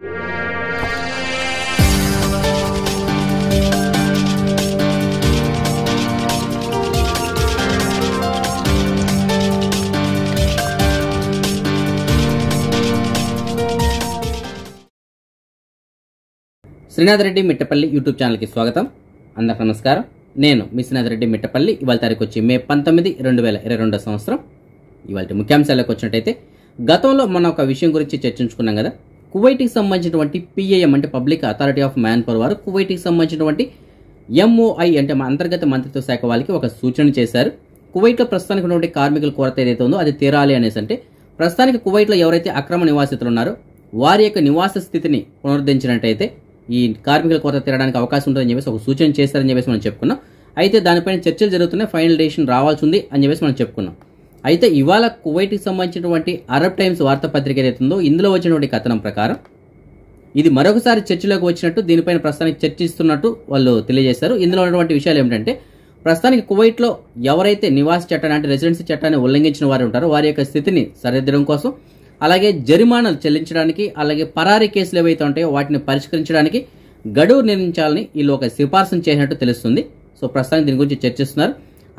Srinath Reddy Mittapalli YouTube ఛానల్కి స్వాగతం అందరికి నమస్కారం నేను మీ శ్రీనాథ్ రెడ్డి మిట్టపల్లి ఇవాళ తారీఖు వచ్చి మే పంతొమ్మిది రెండు వేల ఇరవై రెండో సంవత్సరం ఇవాళ ముఖ్యాంశాలకు వచ్చినట్టయితే గతంలో మనం ఒక విషయం గురించి చర్చించుకున్నాం కదా కువైట్కి సంబంధించినటువంటి పిఏఎం అంటే public authority of manpower వారు కువైట్కి సంబంధించినటువంటి ఎంఓఐ అంటే అంతర్గత మంత్రిత్వ శాఖ వాళ్ళకి ఒక సూచన చేశారు కువైట్లో ప్రస్తుతానికి ఉన్నటువంటి కార్మికుల కొరత ఏదైతే ఉందో అది తీరాలి అనేసి అంటే ప్రస్తుతానికి కువైట్లో ఎవరైతే అక్రమ నివాసితులు ఉన్నారో వారి యొక్క నివాస స్థితిని పునరుద్ధరించినట్టయితే ఈ కార్మికుల కొరత తీరడానికి అవకాశం ఉంటుందని చెప్పేసి ఒక సూచన చేశారని చెప్పేసి మనం చెప్పుకున్నాం అయితే దానిపైన చర్చలు జరుగుతున్నాయి ఫైనల్ డెసిషన్ రావాల్సి ఉంది అని చెప్పేసి మనం చెప్పుకున్నాం అయితే ఇవాళ కువైట్కి సంబంధించినటువంటి అరబ్ టైమ్స్ వార్తాపత్రిక ఏదైతుందో ఇందులో వచ్చినటువంటి కథనం ప్రకారం ఇది మరొకసారి చర్చలోకి వచ్చినట్టు దీనిపైన ప్రస్తుతానికి చర్చిస్తున్నట్టు వాళ్ళు తెలియజేశారు ఇందులో ఉన్నటువంటి విషయాలు ఏమిటంటే ప్రస్తుతానికి కువైట్లో ఎవరైతే నివాస చట్టాన్ని అంటే రెసిడెన్సీ చట్టాన్ని ఉల్లంఘించిన వారు ఉంటారో వారి యొక్క స్థితిని సరిదిద్దడం కోసం అలాగే జరిమానాలు చెల్లించడానికి అలాగే పరారీ కేసులు ఏవైతే ఉంటాయో వాటిని పరిష్కరించడానికి గడువు నిర్ణయించాలని వీళ్ళు ఒక సిఫార్సు చేసినట్టు తెలుస్తుంది సో ప్రస్తుతానికి దీని గురించి చర్చిస్తున్నారు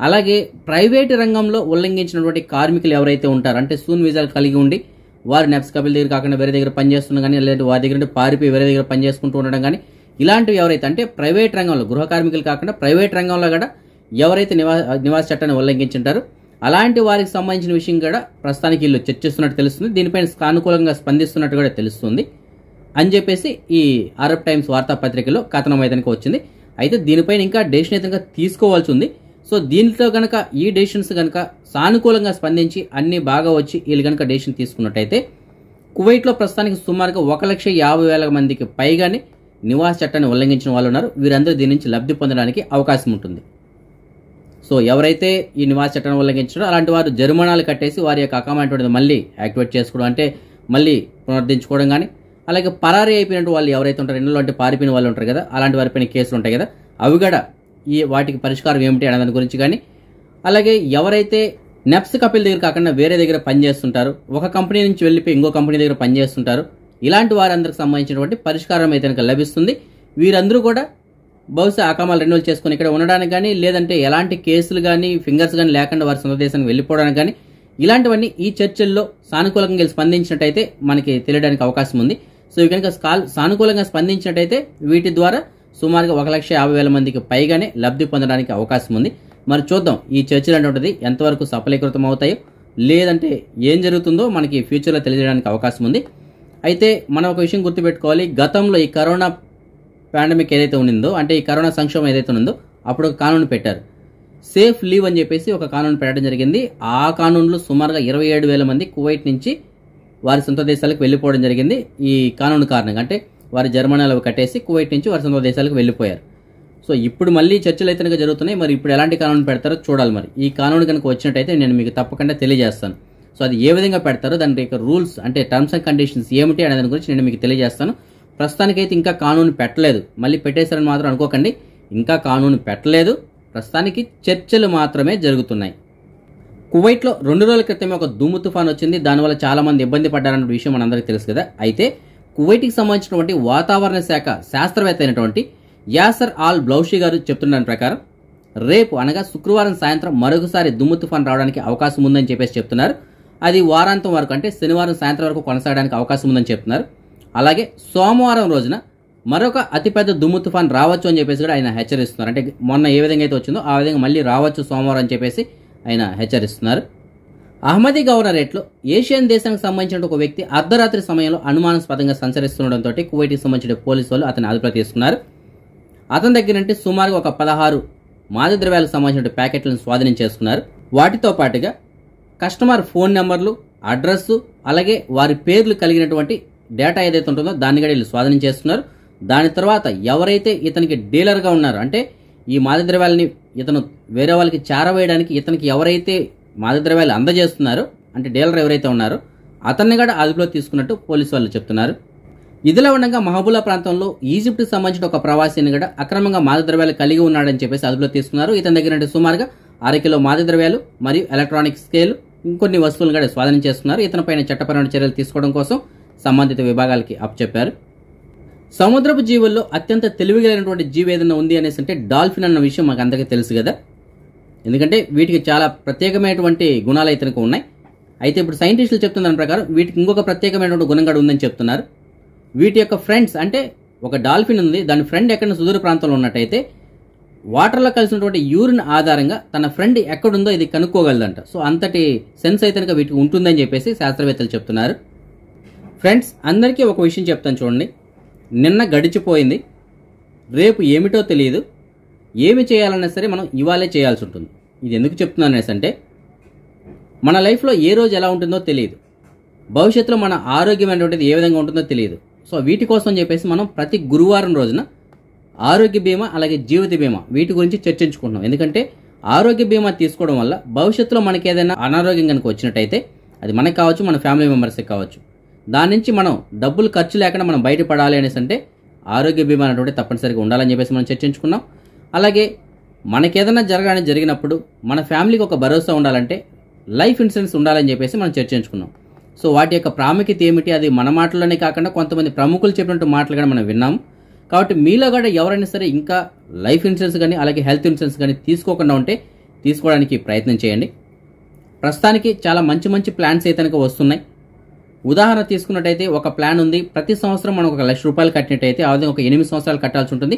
అలాగే ప్రైవేటు రంగంలో ఉల్లంఘించినటువంటి కార్మికులు ఎవరైతే ఉంటారో అంటే సూన్ వీజాలు కలిగి ఉండి వారు నెప్స్ దగ్గర కాకుండా వేరే దగ్గర పనిచేస్తున్నా కానీ లేదంటే వారి దగ్గర నుండి పారిపోయి వేరే దగ్గర పనిచేసుకుంటూ ఉండడం కానీ ఇలాంటివి ఎవరైతే అంటే ప్రైవేట్ రంగంలో గృహ కార్మికులు కాకుండా ప్రైవేట్ రంగంలో కూడా ఎవరైతే నివా నివాస చట్టాన్ని ఉల్లంఘించుంటారు అలాంటి వారికి సంబంధించిన విషయం కూడా ప్రస్తుతానికి వీళ్ళు చర్చిస్తున్నట్టు తెలుస్తుంది దీనిపైన సానుకూలంగా స్పందిస్తున్నట్టు కూడా తెలుస్తుంది అని చెప్పేసి ఈ అరబ్ టైమ్స్ వార్తాపత్రికలో కథనం అయితే వచ్చింది అయితే దీనిపైన ఇంకా డెసిషన్ అయితే తీసుకోవాల్సి ఉంది సో దీనితో గనక ఈ డెసిషన్స్ గనక సానుకూలంగా స్పందించి అన్ని బాగా వచ్చి వీళ్ళు గనక డెసిషన్ తీసుకున్నట్టయితే కువైట్లో ప్రస్తుతానికి సుమారుగా ఒక లక్ష యాభై వేల మందికి పైగానే నివాస చట్టాన్ని ఉల్లంఘించిన వాళ్ళు ఉన్నారు వీరందరూ దీని నుంచి లబ్ధి పొందడానికి అవకాశం ఉంటుంది సో ఎవరైతే ఈ నివాస చట్టాన్ని ఉల్లంఘించారో అలాంటి వారు జరిమానాలు కట్టేసి వారి యొక్క అకౌంట్ మళ్ళీ యాక్టివేట్ చేసుకోవడం అంటే మళ్ళీ పునరుద్ధరించుకోవడం కానీ అలాగే పరారీ అయిపోయినట్టు వాళ్ళు ఎవరైతే ఉంటారో ఇళ్ళలో అంటే పారిపోయిన వాళ్ళు ఉంటారు కదా అలాంటి వారిపైన కేసులు ఉంటాయి కదా అవి కూడా ఈ వాటికి పరిష్కారం ఏమిటి అనే దాని గురించి కానీ అలాగే ఎవరైతే నెప్స్ కపిల్ దగ్గర కాకుండా వేరే దగ్గర పనిచేస్తుంటారు ఒక కంపెనీ నుంచి వెళ్ళిపోయి ఇంకో కంపెనీ దగ్గర పనిచేస్తుంటారు ఇలాంటి వారందరికి సంబంధించినటువంటి పరిష్కారం అయితే కనుక లభిస్తుంది వీరందరూ కూడా బహుశా అకామాలు రెన్యువల్ చేసుకుని ఇక్కడ ఉండడానికి కానీ లేదంటే ఎలాంటి కేసులు కానీ ఫింగర్స్ కానీ లేకుండా వారి సొంత దేశానికి వెళ్ళిపోవడానికి కానీ ఇలాంటివన్నీ ఈ చర్చల్లో సానుకూలంగా స్పందించినట్టయితే మనకి తెలియడానికి అవకాశం ఉంది సో కనుక సానుకూలంగా స్పందించినట్టయితే వీటి ద్వారా సుమారుగా ఒక లక్ష యాభై వేల మందికి పైగానే లబ్ధి పొందడానికి అవకాశం ఉంది మరి చూద్దాం ఈ చర్చలు అనేది ఎంతవరకు సఫలీకృతం అవుతాయో లేదంటే ఏం జరుగుతుందో మనకి ఫ్యూచర్లో తెలియజేయడానికి అవకాశం ఉంది అయితే మనం ఒక విషయం గుర్తుపెట్టుకోవాలి గతంలో ఈ కరోనా పాండమిక్ ఏదైతే ఉండిందో అంటే ఈ కరోనా సంక్షోభం ఏదైతే ఉందో అప్పుడు ఒక కానూన్ పెట్టారు సేఫ్ లీవ్ అని చెప్పేసి ఒక కానూన్ పెట్టడం జరిగింది ఆ కానూన్లో సుమారుగా ఇరవై ఏడు వేల మంది కువైట్ నుంచి వారి సొంత దేశాలకు వెళ్ళిపోవడం జరిగింది ఈ కానూన్ కారణంగా అంటే వారి జర్మనీలో కట్టేసి కువైట్ నుంచి సొంత దేశాలకు వెళ్ళిపోయారు సో ఇప్పుడు మళ్ళీ చర్చలు అయితే జరుగుతున్నాయి మరి ఇప్పుడు ఎలాంటి కానూన్ పెడతారో చూడాలి మరి ఈ కానూన్ కనుక వచ్చినట్టయితే నేను మీకు తప్పకుండా తెలియజేస్తాను సో అది ఏ విధంగా పెడతారో దాని యొక్క రూల్స్ అంటే టర్మ్స్ అండ్ కండిషన్స్ ఏమిటి అనే దాని గురించి నేను మీకు తెలియజేస్తాను ప్రస్తుతానికైతే ఇంకా కానూన్ పెట్టలేదు మళ్ళీ పెట్టేశారని మాత్రం అనుకోకండి ఇంకా కానూన్ పెట్టలేదు ప్రస్తుతానికి చర్చలు మాత్రమే జరుగుతున్నాయి కువైట్లో రెండు రోజుల క్రితమే ఒక దుమ్ము తుఫాన్ వచ్చింది దానివల్ల చాలామంది ఇబ్బంది పడ్డారన్న విషయం మనందరికీ తెలుసు కదా అయితే కువైట్కి సంబంధించినటువంటి వాతావరణ శాఖ శాస్త్రవేత్త అయినటువంటి యాసర్ ఆల్ బ్లౌషి గారు చెప్తున్న ప్రకారం రేపు అనగా శుక్రవారం సాయంత్రం మరొకసారి దుమ్ము తుఫాన్ రావడానికి అవకాశం ఉందని చెప్పేసి చెప్తున్నారు అది వారాంతం వరకు అంటే శనివారం సాయంత్రం వరకు కొనసాగడానికి అవకాశం ఉందని చెప్తున్నారు అలాగే సోమవారం రోజున మరొక అతిపెద్ద దుమ్ము తుఫాన్ రావచ్చు అని చెప్పేసి కూడా ఆయన హెచ్చరిస్తున్నారు అంటే మొన్న ఏ విధంగా అయితే వచ్చిందో ఆ విధంగా మళ్ళీ రావచ్చు సోమవారం అని చెప్పేసి ఆయన హెచ్చరిస్తున్నారు అహ్మదీ గవర్నరేట్లో ఏషియన్ దేశానికి సంబంధించిన ఒక వ్యక్తి అర్ధరాత్రి సమయంలో అనుమానాస్పదంగా సంచరిస్తుండటంతో కువైట్కి సంబంధించిన పోలీసు వాళ్ళు అతను అదుపులో తీసుకున్నారు అతని దగ్గర నుండి సుమారు ఒక పదహారు మాద ద్రవ్యాలకు సంబంధించిన ప్యాకెట్లను స్వాధీనం చేసుకున్నారు వాటితో పాటుగా కస్టమర్ ఫోన్ నెంబర్లు అడ్రస్ అలాగే వారి పేర్లు కలిగినటువంటి డేటా ఏదైతే ఉంటుందో దాన్ని కూడా వీళ్ళు స్వాధీనం చేస్తున్నారు దాని తర్వాత ఎవరైతే ఇతనికి డీలర్గా ఉన్నారో అంటే ఈ ద్రవ్యాలని ఇతను వేరే వాళ్ళకి చేరవేయడానికి ఇతనికి ఎవరైతే మాదక ద్రవ్యాలు అందజేస్తున్నారు అంటే డీలర్ ఎవరైతే ఉన్నారో అతన్ని కూడా అదుపులో తీసుకున్నట్టు పోలీసు వాళ్ళు చెప్తున్నారు ఇదిలా ఉండగా మహబూలా ప్రాంతంలో ఈజిప్ట్కి సంబంధించిన ఒక ప్రవాసిని కూడా అక్రమంగా మాదక ద్రవ్యాలు కలిగి ఉన్నాడని చెప్పేసి అదుపులో తీసుకున్నారు ఇతని దగ్గర నుండి సుమారుగా అర కిలో మాదక ద్రవ్యాలు మరియు ఎలక్ట్రానిక్ స్కేల్ ఇంకొన్ని వస్తువులు కూడా స్వాధీనం చేస్తున్నారు ఇతనిపైన చట్టపరమైన చర్యలు తీసుకోవడం కోసం సంబంధిత విభాగాలకి అప్పచెప్పారు సముద్రపు జీవుల్లో అత్యంత తెలివిగలైనటువంటి జీవి ఏదైనా ఉంది అనేసి అంటే డాల్ఫిన్ అన్న విషయం మాకు అందరికీ తెలుసు కదా ఎందుకంటే వీటికి చాలా ప్రత్యేకమైనటువంటి గుణాలు అయితే ఉన్నాయి అయితే ఇప్పుడు సైంటిస్టులు చెప్తున్న దాని ప్రకారం వీటికి ఇంకొక ప్రత్యేకమైనటువంటి గుణం కూడా ఉందని చెప్తున్నారు వీటి యొక్క ఫ్రెండ్స్ అంటే ఒక డాల్ఫిన్ ఉంది దాని ఫ్రెండ్ ఎక్కడ సుదూర ప్రాంతంలో ఉన్నట్టయితే వాటర్లో కలిసినటువంటి యూరిన్ ఆధారంగా తన ఫ్రెండ్ ఎక్కడుందో ఇది కనుక్కోగలదంట సో అంతటి సెన్స్ అయితే వీటికి ఉంటుందని చెప్పేసి శాస్త్రవేత్తలు చెప్తున్నారు ఫ్రెండ్స్ అందరికీ ఒక విషయం చెప్తాను చూడండి నిన్న గడిచిపోయింది రేపు ఏమిటో తెలియదు ఏమి చేయాలన్నా సరే మనం ఇవాళే చేయాల్సి ఉంటుంది ఇది ఎందుకు చెప్తున్నాను అనేసి అంటే మన లైఫ్లో ఏ రోజు ఎలా ఉంటుందో తెలియదు భవిష్యత్తులో మన ఆరోగ్యం అనేటువంటిది ఏ విధంగా ఉంటుందో తెలియదు సో వీటి కోసం చెప్పేసి మనం ప్రతి గురువారం రోజున ఆరోగ్య బీమా అలాగే జీవిత బీమా వీటి గురించి చర్చించుకుంటున్నాం ఎందుకంటే ఆరోగ్య బీమా తీసుకోవడం వల్ల భవిష్యత్తులో మనకి ఏదైనా అనారోగ్యం కనుక వచ్చినట్టయితే అది మనకు కావచ్చు మన ఫ్యామిలీ మెంబర్స్కి కావచ్చు దాని నుంచి మనం డబ్బులు ఖర్చు లేకుండా మనం బయటపడాలి అనేసి అంటే ఆరోగ్య బీమా అనేటువంటి తప్పనిసరిగా ఉండాలని చెప్పేసి మనం చర్చించుకున్నాం అలాగే మనకేదైనా జరగాలని జరిగినప్పుడు మన ఫ్యామిలీకి ఒక భరోసా ఉండాలంటే లైఫ్ ఇన్సూరెన్స్ ఉండాలని చెప్పేసి మనం చర్చించుకున్నాం సో వాటి యొక్క ప్రాముఖ్యత ఏమిటి అది మన మాటల్లోనే కాకుండా కొంతమంది ప్రముఖులు చెప్పినట్టు మాటలు కానీ మనం విన్నాం కాబట్టి మీలో కూడా ఎవరైనా సరే ఇంకా లైఫ్ ఇన్సూరెన్స్ కానీ అలాగే హెల్త్ ఇన్సూరెన్స్ కానీ తీసుకోకుండా ఉంటే తీసుకోవడానికి ప్రయత్నం చేయండి ప్రస్తుతానికి చాలా మంచి మంచి ప్లాన్స్ అయితే కనుక వస్తున్నాయి ఉదాహరణ తీసుకున్నట్టయితే ఒక ప్లాన్ ఉంది ప్రతి సంవత్సరం మనం ఒక లక్ష రూపాయలు కట్టినట్టయితే ఆ విధంగా ఒక ఎనిమిది సంవత్సరాలు కట్టాల్సి ఉంటుంది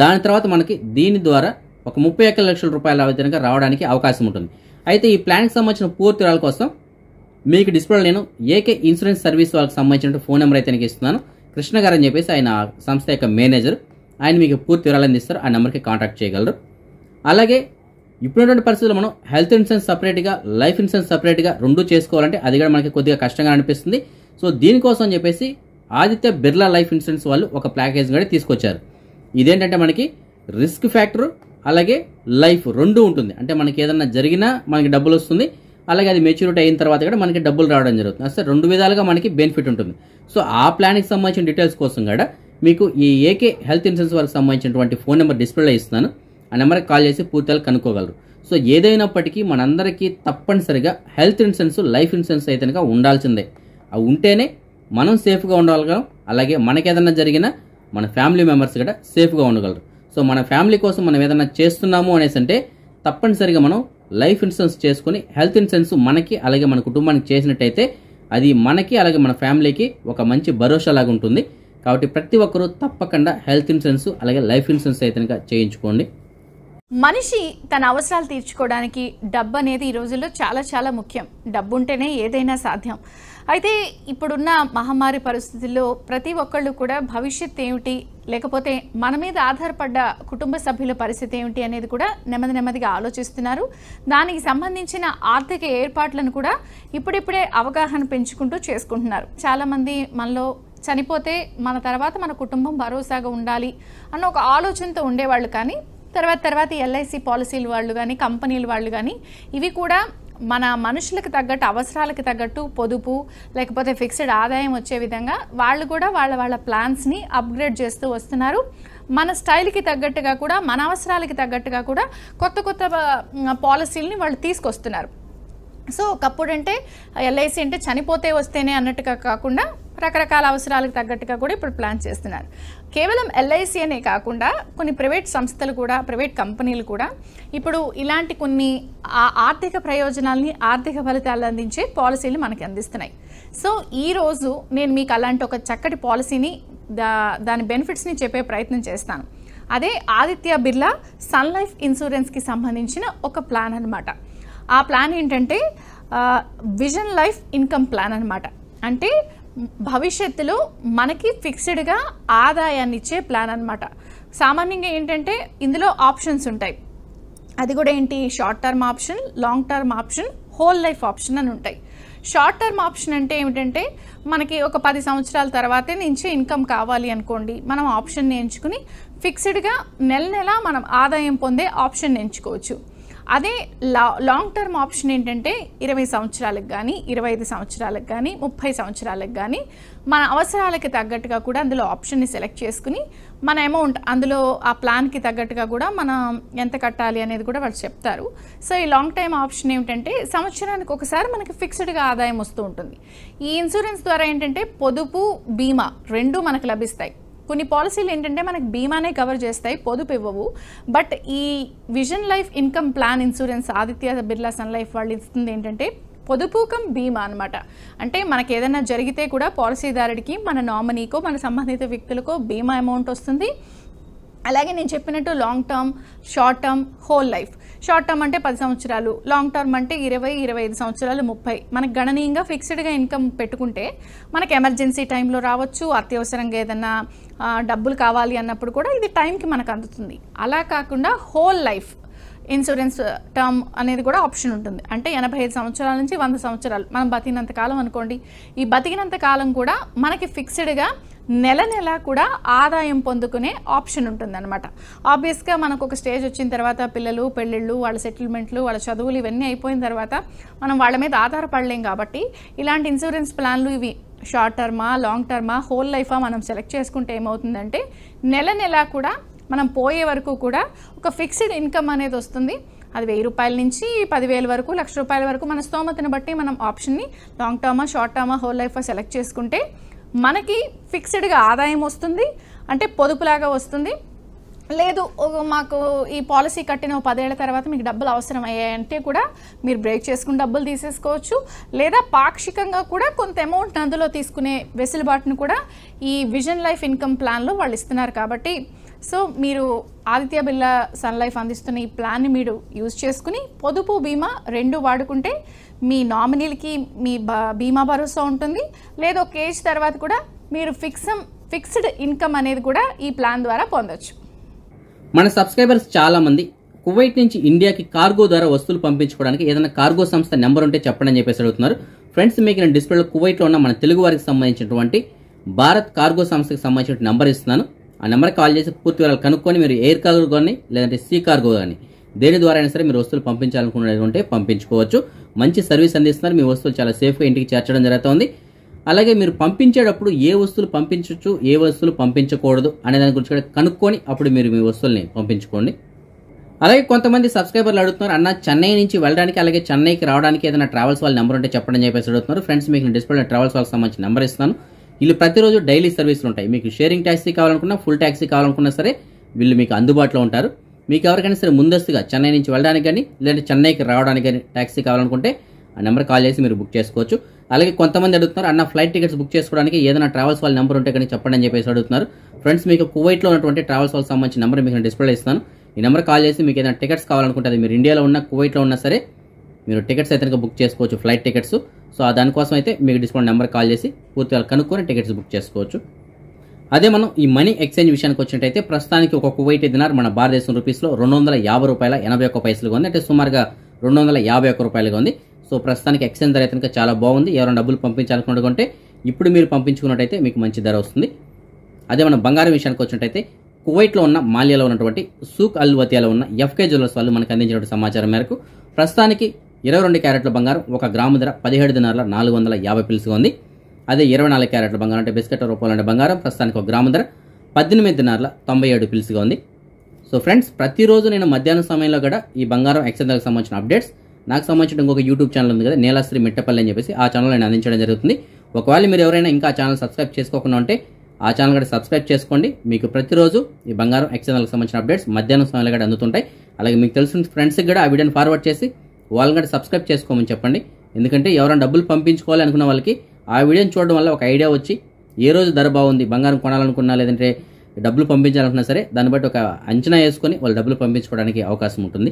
దాని తర్వాత మనకి దీని ద్వారా ఒక ముప్పై ఒక్క లక్షల రూపాయల విధంగా రావడానికి అవకాశం ఉంటుంది అయితే ఈ ప్లాన్కి సంబంధించిన పూర్తి వివరాల కోసం మీకు డిస్ప్లేలో నేను ఏకే ఇన్సూరెన్స్ సర్వీస్ వాళ్ళకి సంబంధించిన ఫోన్ నెంబర్ అయితే నీకు ఇస్తున్నాను కృష్ణ గారు అని చెప్పేసి ఆయన సంస్థ యొక్క మేనేజర్ ఆయన మీకు పూర్తి వివరాలు అందిస్తారు ఆ నెంబర్కి కాంటాక్ట్ చేయగలరు అలాగే ఇప్పుడున్నటువంటి పరిస్థితులు మనం హెల్త్ ఇన్సూరెన్స్ సపరేట్గా లైఫ్ ఇన్సూరెన్స్ సపరేట్గా రెండు చేసుకోవాలంటే అది కూడా మనకి కొద్దిగా కష్టంగా అనిపిస్తుంది సో దీనికోసం చెప్పేసి ఆదిత్య బిర్లా లైఫ్ ఇన్సూరెన్స్ వాళ్ళు ఒక ప్యాకేజ్ కూడా తీసుకొచ్చారు ఇదేంటంటే మనకి రిస్క్ ఫ్యాక్టర్ అలాగే లైఫ్ రెండు ఉంటుంది అంటే మనకి ఏదన్నా జరిగినా మనకి డబ్బులు వస్తుంది అలాగే అది మెచ్యూరిటీ అయిన తర్వాత కూడా మనకి డబ్బులు రావడం జరుగుతుంది అసలు రెండు విధాలుగా మనకి బెనిఫిట్ ఉంటుంది సో ఆ ప్లాన్కి సంబంధించిన డీటెయిల్స్ కోసం కూడా మీకు ఈ ఏకే హెల్త్ ఇన్సూరెన్స్ వారికి సంబంధించినటువంటి ఫోన్ నెంబర్ డిస్ప్లేలో ఇస్తున్నాను ఆ నెంబర్కి కాల్ చేసి పూర్తిగా కనుక్కోగలరు సో ఏదైనప్పటికీ మనందరికీ తప్పనిసరిగా హెల్త్ ఇన్సూరెన్స్ లైఫ్ ఇన్సూరెన్స్ అయితే ఉండాల్సిందే అవి ఉంటేనే మనం సేఫ్గా ఉండగలం అలాగే మనకేదన్నా జరిగినా మన ఫ్యామిలీ మెంబర్స్ కూడా సేఫ్గా ఉండగలరు సో మన ఫ్యామిలీ కోసం మనం ఏదైనా చేస్తున్నాము అనేసి అంటే తప్పనిసరిగా మనం లైఫ్ ఇన్సూరెన్స్ చేసుకుని హెల్త్ ఇన్సూరెన్స్ మనకి అలాగే మన కుటుంబానికి చేసినట్టయితే అది మనకి అలాగే మన ఫ్యామిలీకి ఒక మంచి భరోసాలాగా ఉంటుంది కాబట్టి ప్రతి ఒక్కరూ తప్పకుండా హెల్త్ ఇన్సూరెన్స్ అలాగే లైఫ్ ఇన్సూరెన్స్ అయితే చేయించుకోండి మనిషి తన అవసరాలు తీర్చుకోవడానికి డబ్బు అనేది ఈ రోజుల్లో చాలా చాలా ముఖ్యం డబ్బు ఉంటేనే ఏదైనా సాధ్యం అయితే ఇప్పుడున్న మహమ్మారి పరిస్థితుల్లో ప్రతి ఒక్కళ్ళు కూడా భవిష్యత్ ఏమిటి లేకపోతే మన మీద ఆధారపడ్డ కుటుంబ సభ్యుల పరిస్థితి ఏమిటి అనేది కూడా నెమ్మది నెమ్మదిగా ఆలోచిస్తున్నారు దానికి సంబంధించిన ఆర్థిక ఏర్పాట్లను కూడా ఇప్పుడిప్పుడే అవగాహన పెంచుకుంటూ చేసుకుంటున్నారు చాలామంది మనలో చనిపోతే మన తర్వాత మన కుటుంబం భరోసాగా ఉండాలి అన్న ఒక ఆలోచనతో ఉండేవాళ్ళు కానీ తర్వాత తర్వాత ఎల్ఐసి పాలసీలు వాళ్ళు కానీ కంపెనీలు వాళ్ళు కానీ ఇవి కూడా మన మనుషులకు తగ్గట్టు అవసరాలకు తగ్గట్టు పొదుపు లేకపోతే ఫిక్స్డ్ ఆదాయం వచ్చే విధంగా వాళ్ళు కూడా వాళ్ళ వాళ్ళ ప్లాన్స్ని అప్గ్రేడ్ చేస్తూ వస్తున్నారు మన స్టైల్కి తగ్గట్టుగా కూడా మన అవసరాలకి తగ్గట్టుగా కూడా కొత్త కొత్త పాలసీలని వాళ్ళు తీసుకొస్తున్నారు సో ఒకప్పుడంటే ఎల్ఐసి అంటే చనిపోతే వస్తేనే అన్నట్టుగా కాకుండా రకరకాల అవసరాలకు తగ్గట్టుగా కూడా ఇప్పుడు ప్లాన్ చేస్తున్నారు కేవలం ఎల్ఐసి అనే కాకుండా కొన్ని ప్రైవేట్ సంస్థలు కూడా ప్రైవేట్ కంపెనీలు కూడా ఇప్పుడు ఇలాంటి కొన్ని ఆర్థిక ప్రయోజనాలని ఆర్థిక ఫలితాలు అందించే పాలసీలు మనకి అందిస్తున్నాయి సో ఈరోజు నేను మీకు అలాంటి ఒక చక్కటి పాలసీని దా దాని బెనిఫిట్స్ని చెప్పే ప్రయత్నం చేస్తాను అదే ఆదిత్య బిర్లా సన్ లైఫ్ ఇన్సూరెన్స్కి సంబంధించిన ఒక ప్లాన్ అనమాట ఆ ప్లాన్ ఏంటంటే విజన్ లైఫ్ ఇన్కమ్ ప్లాన్ అనమాట అంటే భవిష్యత్తులో మనకి ఫిక్స్డ్గా ఆదాయాన్ని ఇచ్చే ప్లాన్ అనమాట సామాన్యంగా ఏంటంటే ఇందులో ఆప్షన్స్ ఉంటాయి అది కూడా ఏంటి short term option long term option whole life option అని ఉంటాయి షార్ట్ టర్మ్ ఆప్షన్ అంటే ఏమిటంటే మనకి ఒక పది సంవత్సరాల తర్వాతే నుంచి ఇన్కమ్ కావాలి అనుకోండి మనం ఆప్షన్ని ఎంచుకుని ఫిక్స్డ్గా నెల నెల మనం ఆదాయం పొందే ఆప్షన్ ఎంచుకోవచ్చు అదే లా లాంగ్ టర్మ్ ఆప్షన్ ఏంటంటే ఇరవై సంవత్సరాలకు కానీ ఇరవై ఐదు సంవత్సరాలకు కానీ ముప్పై సంవత్సరాలకు కానీ మన అవసరాలకి తగ్గట్టుగా కూడా అందులో ఆప్షన్ని సెలెక్ట్ చేసుకుని మన అమౌంట్ అందులో ఆ ప్లాన్కి తగ్గట్టుగా కూడా మనం ఎంత కట్టాలి అనేది కూడా వాళ్ళు చెప్తారు సో ఈ లాంగ్ టైమ్ ఆప్షన్ ఏమిటంటే సంవత్సరానికి ఒకసారి మనకి ఫిక్స్డ్గా ఆదాయం వస్తూ ఉంటుంది ఈ ఇన్సూరెన్స్ ద్వారా ఏంటంటే పొదుపు బీమా రెండు మనకు లభిస్తాయి కొన్ని పాలసీలు ఏంటంటే మనకు బీమానే కవర్ చేస్తాయి పొదుపు ఇవ్వవు బట్ ఈ vision life income plan insurance Aditya Birla sun life వాళ్ళు ఇస్తుంది ఏంటంటే పొదుపు కం బీమా అనమాట అంటే మనకి ఏదైనా జరిగితే కూడా పాలసీదారుడికి మన నామినీకో మన సంబంధిత వ్యక్తులకో బీమా అమౌంట్ వస్తుంది అలాగే నేను చెప్పినట్టు long term short term whole life short term అంటే పది సంవత్సరాలు లాంగ్ టర్మ్ అంటే ఇరవై ఇరవై ఐదు సంవత్సరాలు ముప్పై మనకు గణనీయంగా ఫిక్స్డ్గా ఇన్కమ్ పెట్టుకుంటే మనకు ఎమర్జెన్సీ టైంలో రావచ్చు అత్యవసరంగా ఏదన్నా డబ్బులు కావాలి అన్నప్పుడు కూడా ఇది టైంకి మనకు అందుతుంది అలా కాకుండా హోల్ లైఫ్ ఇన్సూరెన్స్ టర్మ్ అనేది కూడా ఆప్షన్ ఉంటుంది అంటే ఎనభై ఐదు సంవత్సరాల నుంచి వంద సంవత్సరాలు మనం బతికినంత కాలం అనుకోండి ఈ బతికినంత కాలం కూడా మనకి ఫిక్స్డ్గా నెల నెల కూడా ఆదాయం పొందుకునే ఆప్షన్ ఉంటుందన్నమాట ఆబ్వియస్గా మనకు ఒక స్టేజ్ వచ్చిన తర్వాత పిల్లలు పెళ్ళిళ్ళు వాళ్ళ సెటిల్మెంట్లు వాళ్ళ చదువులు ఇవన్నీ అయిపోయిన తర్వాత మనం వాళ్ళ మీద ఆధారపడలేం కాబట్టి ఇలాంటి ఇన్సూరెన్స్ ప్లాన్లు ఇవి షార్ట్ టర్మా లాంగ్ టర్మా హోల్ లైఫా మనం సెలెక్ట్ చేసుకుంటే ఏమవుతుందంటే నెల నెల కూడా మనం పోయే వరకు కూడా ఒక ఫిక్స్డ్ ఇన్కమ్ అనేది వస్తుంది అది వెయ్యి రూపాయల నుంచి పదివేల వరకు లక్ష రూపాయల వరకు మన స్తోమతను బట్టి మనం ఆప్షన్ని లాంగ్ టర్మా షార్ట్ టర్మా హోల్ లైఫ్ సెలెక్ట్ చేసుకుంటే మనకి ఫిక్స్డ్గా ఆదాయం వస్తుంది అంటే పొదుపులాగా వస్తుంది లేదు మాకు ఈ పాలసీ కట్టిన పదేళ్ల తర్వాత మీకు డబ్బులు అవసరం అయ్యాయంటే కూడా మీరు బ్రేక్ చేసుకుని డబ్బులు తీసేసుకోవచ్చు లేదా పాక్షికంగా కూడా కొంత అమౌంట్ అందులో తీసుకునే వెసులుబాటును కూడా ఈ విజన్ లైఫ్ ఇన్కమ్ ప్లాన్లో వాళ్ళు ఇస్తున్నారు కాబట్టి సో మీరు ఆదిత్య బిర్లా సన్ లైఫ్ అందిస్తున్న ఈ ప్లాన్ని మీరు యూజ్ చేసుకుని పొదుపు బీమా రెండు వాడుకుంటే మీ నామినీలకి మీ బీమా భరోసా ఉంటుంది లేదా ఒక ఏజ్ తర్వాత కూడా మీరు ఫిక్సమ్ ఫిక్స్డ్ ఇన్కమ్ అనేది కూడా ఈ ప్లాన్ ద్వారా పొందొచ్చు మన సబ్స్క్రైబర్స్ చాలామంది కువైట్ నుంచి ఇండియాకి కార్గో ద్వారా వస్తువులు పంపించుకోవడానికి ఏదైనా కార్గో సంస్థ నెంబర్ ఉంటే చెప్పండి అని చెప్పేసి అడుగుతున్నారు ఫ్రెండ్స్ మీకు నేను డిస్ప్లేలో కువైట్లో ఉన్న మన తెలుగు వారికి సంబంధించినటువంటి భారత్ కార్గో సంస్థకి సంబంధించిన నెంబర్ ఇస్తున్నాను ఆ నెంబర్కి కాల్ చేసి పూర్తి వివరాలు కనుక్కొని మీరు ఎయిర్ కార్గో కానీ లేదంటే సీ కార్గో కానీ దేని ద్వారా అయినా సరే మీరు వస్తువులు పంపించాలనుకున్నటువంటి పంపించుకోవచ్చు మంచి సర్వీస్ అందిస్తున్నారు మీ వస్తువులు చాలా సేఫ్గా ఇంటికి చేర్చడం జరుగుతుంది అలాగే మీరు పంపించేటప్పుడు ఏ వస్తువులు పంపించవచ్చు ఏ వస్తువులు పంపించకూడదు అనే దాని గురించి కూడా కనుక్కొని అప్పుడు మీరు మీ వస్తువుల్ని పంపించుకోండి అలాగే కొంతమంది సబ్స్క్రైబర్లు అడుగుతున్నారు అన్న చెన్నై నుంచి వెళ్ళడానికి అలాగే చెన్నైకి రావడానికి ఏదైనా ట్రావెల్స్ వాళ్ళ నెంబర్ ఉంటే చెప్పడం చెప్పేసి అడుగుతున్నారు ఫ్రెండ్స్ మీకు డిస్ప్లే ట్రావెల్స్ వాళ్ళకి సంబంధించిన నెంబర్ ఇస్తాను వీళ్ళు ప్రతిరోజు డైలీ సర్వీసులు ఉంటాయి మీకు షేరింగ్ ట్యాక్సీ కావాలనుకున్నా ఫుల్ ట్యాక్సీ కావాలనుకున్నా సరే వీళ్ళు మీకు అందుబాటులో ఉంటారు మీకు ఎవరికైనా సరే ముందస్తుగా చెన్నై నుంచి వెళ్ళడానికి కానీ లేదంటే చెన్నైకి రావడానికి కానీ ట్యాక్సీ కావాలనుకుంటే ఆ నెంబర్ కాల్ చేసి మీరు బుక్ చేసుకోవచ్చు అలాగే కొంతమంది అడుగుతున్నారు అన్న ఫ్లైట్ టికెట్స్ బుక్ చేసుకోవడానికి ఏదైనా ట్రావెల్స్ వాళ్ళ నెంబర్ ఉంటే కానీ చెప్పండి అని చెప్పేసి అడుగుతున్నారు ఫ్రెండ్స్ మీకు కువైట్లో ఉన్నటువంటి ట్రావెల్స్ వాళ్ళకి సంబంధించిన నెంబర్ మీకు డిస్ప్లే ఇస్తాను ఈ నెంబర్ కాల్ చేసి మీకు ఏదైనా టికెట్స్ కావాలనుకుంటే అది మీరు ఇండియాలో ఉన్నా కువైట్లో ఉన్నా సరే మీరు టికెట్స్ అయితే కనుక బుక్ చేసుకోవచ్చు ఫ్లైట్ టికెట్స్ సో దానికోసం అయితే మీకు డిస్కౌంట్ నెంబర్ కాల్ చేసి పూర్తిగా కనుక్కొని టికెట్స్ బుక్ చేసుకోవచ్చు అదే మనం ఈ మనీ ఎక్స్చేంజ్ విషయానికి వచ్చినట్టయితే ప్రస్తుతానికి ఒక కువైట్ దినార్ మన భారతదేశం రూపీస్లో రెండు వందల యాభై రూపాయల ఎనభై ఒక్క పైసలుగా ఉంది అంటే సుమారుగా రెండు వందల యాభై ఒక్క రూపాయలుగా ఉంది సో ప్రస్తుతానికి ఎక్స్చేంజ్ ధర అయితే చాలా బాగుంది ఎవరైనా డబ్బులు పంపించాలనుకుంటే ఇప్పుడు మీరు పంపించుకున్నట్టయితే మీకు మంచి ధర వస్తుంది అదే మనం బంగారం విషయానికి వచ్చినట్టయితే కువైట్లో ఉన్న మాల్యాలో ఉన్నటువంటి సూక్ అల్ వతియాలో ఉన్న ఎఫ్కే జ్యువెలర్స్ వాళ్ళు మనకు అందించినటువంటి సమాచారం మేరకు ప్రస్తుతానికి ఇరవై రెండు క్యారెట్ల బంగారం ఒక గ్రాము ధర పదిహేడు దినాల నాలుగు వందల యాభై పిలుసుగా ఉంది అదే ఇరవై నాలుగు క్యారెట్ల బంగారం అంటే బిస్కెట్ రూపాయలంటే బంగారం ప్రస్తుతానికి ఒక గ్రాము ధర పద్దెనిమిది దినాల తొంభై ఏడు పిలుసుగా ఉంది సో ఫ్రెండ్స్ ప్రతిరోజు నేను మధ్యాహ్నం సమయంలో కూడా ఈ బంగారం ఎక్సెంజర్కి సంబంధించిన అప్డేట్స్ నాకు సంబంధించిన ఇంకొక యూట్యూబ్ ఛానల్ ఉంది కదా నీలాశ్రీ మిట్టపల్లి అని చెప్పేసి ఆ ఛానల్ నేను అందించడం జరుగుతుంది ఒకవేళ మీరు ఎవరైనా ఇంకా ఆ ఛానల్ సబ్స్క్రైబ్ చేసుకోకుండా ఉంటే ఆ ఛానల్ కూడా సబ్స్క్రైబ్ చేసుకోండి మీకు ప్రతిరోజు ఈ బంగారం ఎక్సెంజర్కి సంబంధించిన అప్డేట్స్ మధ్యాహ్నం సమయంలో కూడా అందుతుంటాయి అలాగే మీకు తెలిసిన ఫ్రెండ్స్కి కూడా ఆ వీడియోని ఫార్వర్డ్ చేసి వాళ్ళని కూడా సబ్స్క్రైబ్ చేసుకోమని చెప్పండి ఎందుకంటే ఎవరైనా డబ్బులు పంపించుకోవాలి అనుకున్న వాళ్ళకి ఆ వీడియోని చూడడం వల్ల ఒక ఐడియా వచ్చి ఏ రోజు ధర బాగుంది బంగారం కొనాలనుకున్నా లేదంటే డబ్బులు పంపించాలనుకున్నా సరే దాన్ని బట్టి ఒక అంచనా వేసుకొని వాళ్ళు డబ్బులు పంపించుకోవడానికి అవకాశం ఉంటుంది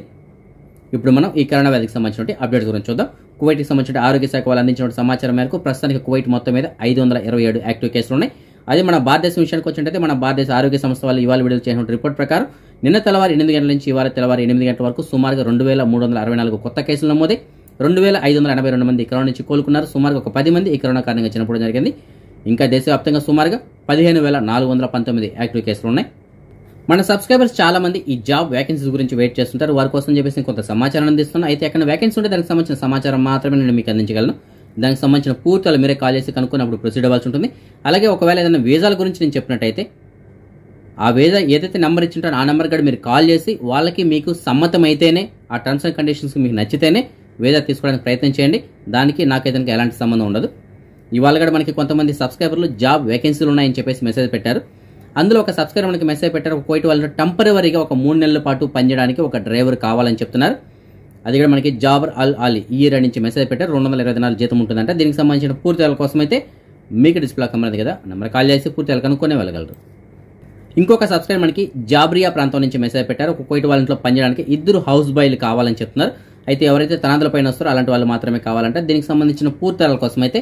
ఇప్పుడు మనం ఈ కరోనా వ్యాధికి సంబంధించిన అప్డేట్ గురించి చూద్దాం కువైట్కి సంబంధించిన ఆరోగ్య శాఖ వాళ్ళు అందించిన సమాచారం మేరకు ప్రస్తుతానికి కువైట్ మొత్తం మీద ఐదు వందల ఇరవై ఏడు యాక్టివ్ కేసులు ఉన్నాయి అదే మన భారతదేశం విషయానికి వచ్చినట్టయితే మన భారతదేశ ఆరోగ్య సంస్థ వాళ్ళు ఇవాళ విడుదల చేసిన రిపోర్ట్ ప్రకారం నిన్న తెల్లవారు ఎనిమిది గంటల నుంచి ఇవాళ తెల్లవారు ఎనిమిది గంటల వరకు సుమారుగా రెండు వేల మూడు వందల అరవై నాలుగు కొత్త కేసులు నమోదే రెండు వేల ఐదు వందల ఎనభై రెండు మంది కరోనా నుంచి కోలుకున్నారు సుమారుగా ఒక పది మంది ఈ కరోనా కారణంగా చనిపోవడం జరిగింది ఇంకా దేశవ్యాప్తంగా సుమారుగా పదిహేను వేల నాలుగు వందల పంతొమ్మిది యాక్టివ్ కేసులు ఉన్నాయి మన సబ్స్క్రైబర్స్ చాలా మంది ఈ జాబ్ వ్యాకెన్సీస్ గురించి వెయిట్ చేస్తుంటారు వారి కోసం చెప్పేసి కొంత సమాచారం అందిస్తున్నాను అయితే ఎక్కడ వ్యాకెన్సీ ఉంటే దానికి సంబంధించిన సమాచారం మాత్రమే నేను మీకు అందించగలను దానికి సంబంధించిన పూర్తి మీరే కాల్ చేసి కనుక్కున్నప్పుడు ప్రొసీడ్ అవ్వాల్సి ఉంటుంది అలాగే ఒకవేళ ఏదైనా వీజాల గురించి నేను చెప్పినట్టయితే ఆ వేద ఏదైతే నెంబర్ ఇచ్చింటారో ఆ నెంబర్ కూడా మీరు కాల్ చేసి వాళ్ళకి మీకు సమ్మతం అయితేనే ఆ టర్మ్స్ అండ్ కండిషన్స్ మీకు నచ్చితేనే వేద తీసుకోవడానికి ప్రయత్నం చేయండి దానికి నాకైతే ఎలాంటి సంబంధం ఉండదు ఇవాళ కూడా మనకి కొంతమంది సబ్స్క్రైబర్లు జాబ్ వేకెన్సీలు ఉన్నాయని చెప్పేసి మెసేజ్ పెట్టారు అందులో ఒక సబ్స్క్రైబర్ మనకి మెసేజ్ పెట్టారు ఒక కోయిట్ వాళ్ళు టెంపరీగా ఒక మూడు నెలల పాటు పనిచేయడానికి ఒక డ్రైవర్ కావాలని చెప్తున్నారు అది కూడా మనకి జాబర్ అల్ అలీ ఈ ఇయర్ నుంచి మెసేజ్ పెట్టారు రెండు వందల ఇరవై నాలుగు జీతం ఉంటుందంటే దీనికి సంబంధించిన పూర్తి కోసం అయితే మీకు డిస్ప్లే కమ్మనది కదా నెంబర్ కాల్ చేసి పూర్తి కనుక్కొనే వెళ్ళగలరు ఇంకొక సబ్స్క్రైబర్ మనకి జాబ్రియా ప్రాంతం నుంచి మెసేజ్ పెట్టారు ఒక కోటి వాళ్ళ ఇంట్లో పనిచేయడానికి ఇద్దరు హౌస్ బాయ్లు కావాలని చెప్తున్నారు అయితే ఎవరైతే తనాదుల పైన వస్తారో అలాంటి వాళ్ళు మాత్రమే కావాలంటే దీనికి సంబంధించిన పూర్తి కోసం అయితే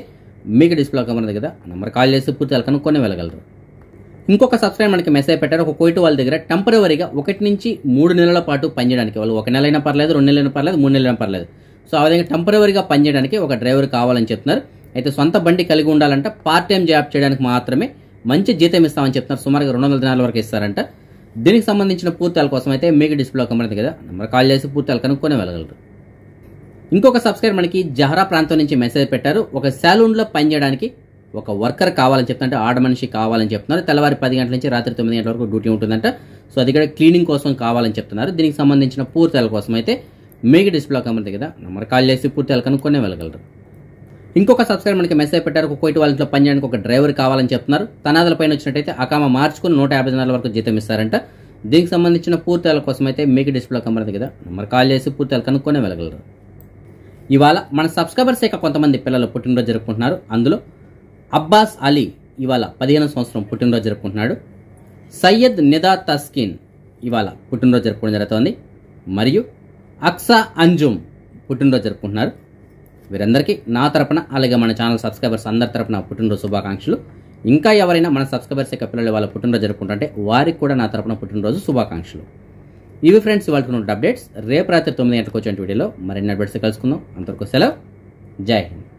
మీకు డిస్ప్లే కమ్మనది కదా నెంబర్ కాల్ చేసి పూర్తి కనుక్కొనే వెళ్ళగలరు ఇంకొక సబ్స్క్రైబ్ మనకి మెసేజ్ పెట్టారు ఒక కోయిట్ వాళ్ళ దగ్గర టెంపరీగా ఒకటి నుంచి మూడు నెలల పాటు పనిచేయడానికి వాళ్ళు ఒక నెల అయినా పర్లేదు రెండు నెలలైనా పర్లేదు మూడు నెలలైనా పర్లేదు సో ఆ విధంగా టెంపరీగా పనిచేయడానికి ఒక డ్రైవర్ కావాలని చెప్తున్నారు అయితే సొంత బండి కలిగి ఉండాలంటే పార్ట్ టైం జాబ్ చేయడానికి మాత్రమే మంచి జీతం ఇస్తామని చెప్తున్నారు సుమారుగా రెండు వందల దినాల వరకు ఇస్తారంట దీనికి సంబంధించిన పూర్తాల కోసం అయితే మీకు డిస్ప్లే కంపెనీ కదా నెంబర్ కాల్ చేసి పూర్తాలు కనుక్కొని వెళ్ళగలరు ఇంకొక సబ్స్క్రైబ్ మనకి జహరా ప్రాంతం నుంచి మెసేజ్ పెట్టారు ఒక సెలూన్లో పనిచేయడానికి ఒక వర్కర్ కావాలని చెప్తుంటే ఆడ మనిషి కావాలని చెప్తున్నారు తెల్లవారి పది గంటల నుంచి రాత్రి తొమ్మిది గంటల వరకు డ్యూటీ ఉంటుందంట సో అది కూడా క్లీనింగ్ కోసం కావాలని చెప్తున్నారు దీనికి సంబంధించిన పూర్తెల కోసం అయితే మీకు డిస్ప్లే కంపెనీ కదా నంబర్ కాల్ చేసి పూర్తెలు కనుక్కొనే వెళ్ళగలరు ఇంకొక సబ్స్క్రైబ్ మనకి మెసేజ్ పెట్టారు ఒక కోయిట్ వాళ్ళ ఇంట్లో పనిచేయడానికి ఒక డ్రైవర్ కావాలని చెప్తున్నారు తనాదల పైన వచ్చినట్టయితే అకామ మార్చుకుని నూట యాభై నెలల వరకు జీతం ఇస్తారంట దీనికి సంబంధించిన పూర్తెల కోసం అయితే మీకు డిస్ప్లే కంపెనీ కదా నంబర్ కాల్ చేసి పూర్తెలు కనుక్కొనే వెళ్ళగలరు ఇవాళ మన సబ్స్క్రైబర్స్ యొక్క కొంతమంది పిల్లలు పుట్టినరోజు జరుపుకుంటున్నారు అందులో అబ్బాస్ అలీ ఇవాళ పదిహేను సంవత్సరం పుట్టినరోజు జరుపుకుంటున్నాడు సయ్యద్ నిదా తస్కిన్ ఇవాళ పుట్టినరోజు జరుపుకోవడం జరుగుతోంది మరియు అక్సా అంజుమ్ పుట్టినరోజు జరుపుకుంటున్నారు వీరందరికీ నా తరపున అలాగే మన ఛానల్ సబ్స్క్రైబర్స్ అందరి తరపున పుట్టినరోజు శుభాకాంక్షలు ఇంకా ఎవరైనా మన సబ్స్క్రైబర్స్ యొక్క పిల్లలు వాళ్ళ పుట్టినరోజు జరుపుకుంటుంటే వారికి కూడా నా తరపున పుట్టినరోజు శుభాకాంక్షలు ఇవి ఫ్రెండ్స్ ఇవాళ ఉన్న అప్డేట్స్ రేపు రాత్రి తొమ్మిది గంటలకు వచ్చే వీడియోలో మరిన్ని అప్డేట్స్ కలుసుకుందాం అంతవరకు సెలవు జై హింద్